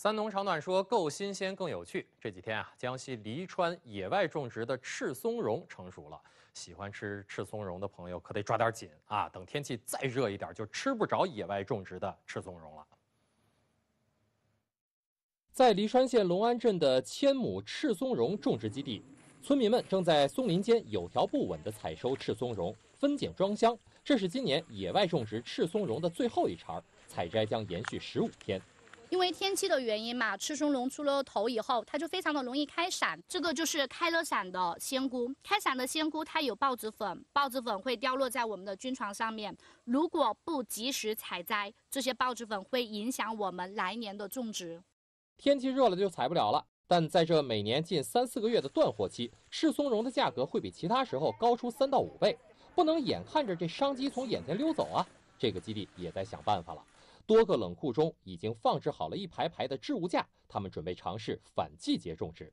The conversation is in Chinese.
三农长短说，够新鲜更有趣。这几天啊，江西黎川野外种植的赤松茸成熟了，喜欢吃赤松茸的朋友可得抓点紧啊！等天气再热一点，就吃不着野外种植的赤松茸了。在黎川县龙安镇的千亩赤松茸种植基地，村民们正在松林间有条不紊地采收赤松茸、分拣装箱。这是今年野外种植赤松茸的最后一茬，采摘将延续十五天。因为天气的原因嘛，赤松茸出了头以后，它就非常的容易开伞。这个就是开了伞的仙菇，开伞的仙菇它有孢子粉，孢子粉会掉落在我们的菌床上面。如果不及时采摘，这些孢子粉会影响我们来年的种植。天气热了就采不了了，但在这每年近三四个月的断货期，赤松茸的价格会比其他时候高出三到五倍，不能眼看着这商机从眼前溜走啊！这个基地也在想办法了。多个冷库中已经放置好了一排排的置物架，他们准备尝试反季节种植。